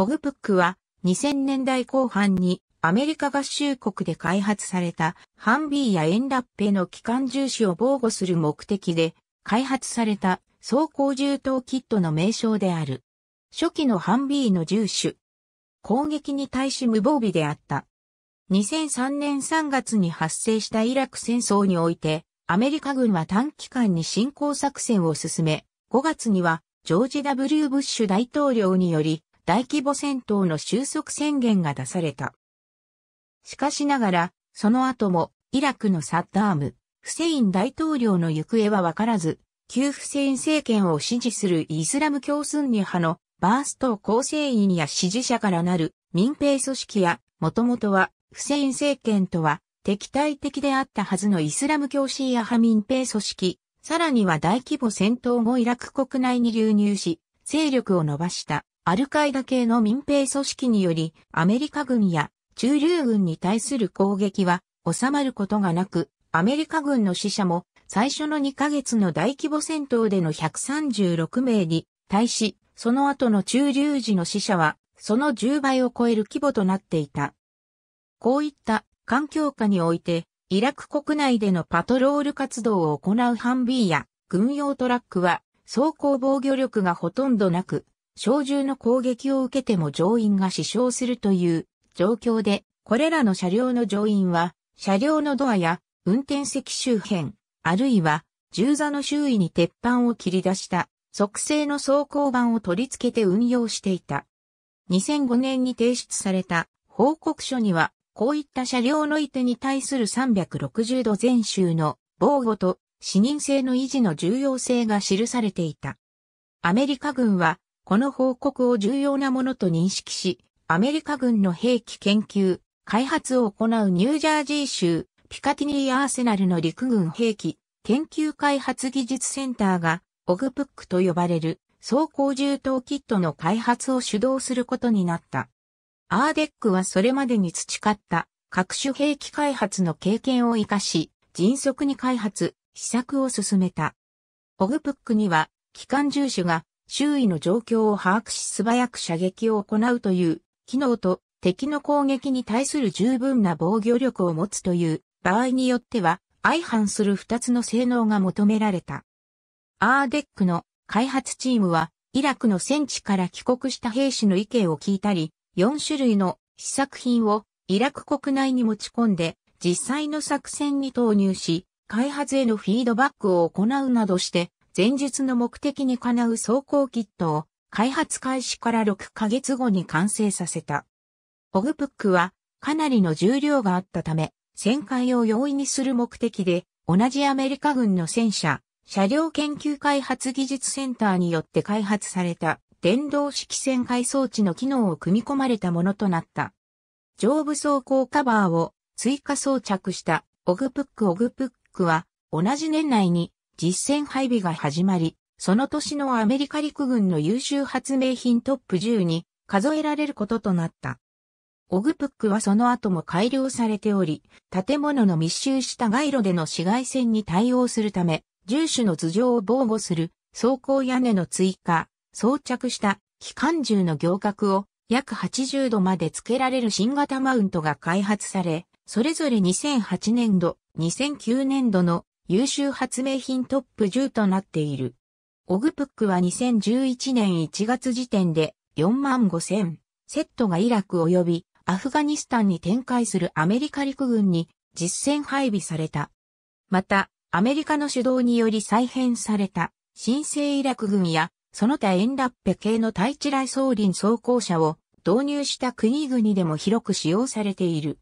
オグプックは2000年代後半にアメリカ合衆国で開発されたハンビーやエンラッペの機関重視を防護する目的で開発された装甲銃刀キットの名称である。初期のハンビーの重種。攻撃に対し無防備であった。2003年3月に発生したイラク戦争において、アメリカ軍は短期間に侵攻作戦を進め、5月にはジョージ・ W・ ブッシュ大統領により大規模戦闘の収束宣言が出された。しかしながら、その後も、イラクのサッダーム、フセイン大統領の行方はわからず、旧フセイン政権を支持するイスラム教スンニ派のバースト構成員や支持者からなる民兵組織や、もともとはフセイン政権とは敵対的であったはずのイスラム教シーア派民兵組織、さらには大規模戦闘後イラク国内に流入し、勢力を伸ばしたアルカイダ系の民兵組織により、アメリカ軍や中流軍に対する攻撃は収まることがなく、アメリカ軍の死者も最初の2ヶ月の大規模戦闘での136名に対し、その後の中流時の死者はその10倍を超える規模となっていた。こういった環境下において、イラク国内でのパトロール活動を行うハンビーや軍用トラックは走行防御力がほとんどなく、小銃の攻撃を受けても乗員が死傷するという状況で、これらの車両の乗員は、車両のドアや運転席周辺、あるいは銃座の周囲に鉄板を切り出した即製の装甲板を取り付けて運用していた。2005年に提出された報告書には、こういった車両の意図に対する360度全周の防護と視認性の維持の重要性が記されていた。アメリカ軍はこの報告を重要なものと認識し、アメリカ軍の兵器研究、開発を行うニュージャージー州、ピカティニーアーセナルの陸軍兵器、研究開発技術センターが、オグプックと呼ばれる、装甲銃刀キットの開発を主導することになった。アーデックはそれまでに培った各種兵器開発の経験を活かし、迅速に開発、施策を進めた。オグプックには、機関銃種が周囲の状況を把握し素早く射撃を行うという機能と敵の攻撃に対する十分な防御力を持つという場合によっては相反する二つの性能が求められた。アーデックの開発チームはイラクの戦地から帰国した兵士の意見を聞いたり、4種類の試作品をイラク国内に持ち込んで実際の作戦に投入し、開発へのフィードバックを行うなどして前述の目的にかなう走行キットを開発開始から6ヶ月後に完成させた。オグプックはかなりの重量があったため、旋回を容易にする目的で、同じアメリカ軍の戦車、車両研究開発技術センターによって開発された電動式旋回装置の機能を組み込まれたものとなった。上部走行カバーを追加装着したオグプックオグプックは同じ年内に実戦配備が始まり、その年のアメリカ陸軍の優秀発明品トップ10に数えられることとなった。オグプックはその後も改良されており、建物の密集した街路での紫外線に対応するため、住種の頭上を防護する装甲屋根の追加、装着した機関銃の行革を約80度まで付けられる新型マウントが開発され、それぞれ2008年度、2009年度の優秀発明品トップ10となっている。オグプックは2011年1月時点で4万5千セットがイラク及びアフガニスタンに展開するアメリカ陸軍に実戦配備された。また、アメリカの主導により再編された新生イラク軍やその他エンラッペ系の対地雷装輪装甲車を導入した国々でも広く使用されている。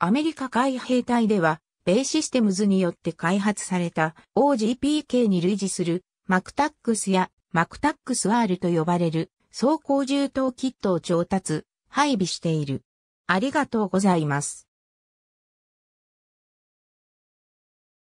アメリカ海兵隊では A システムズによって開発された OGPK に類似するマクタックスやマクタックスワールと呼ばれる走行充刀キットを調達、配備している。ありがとうございます。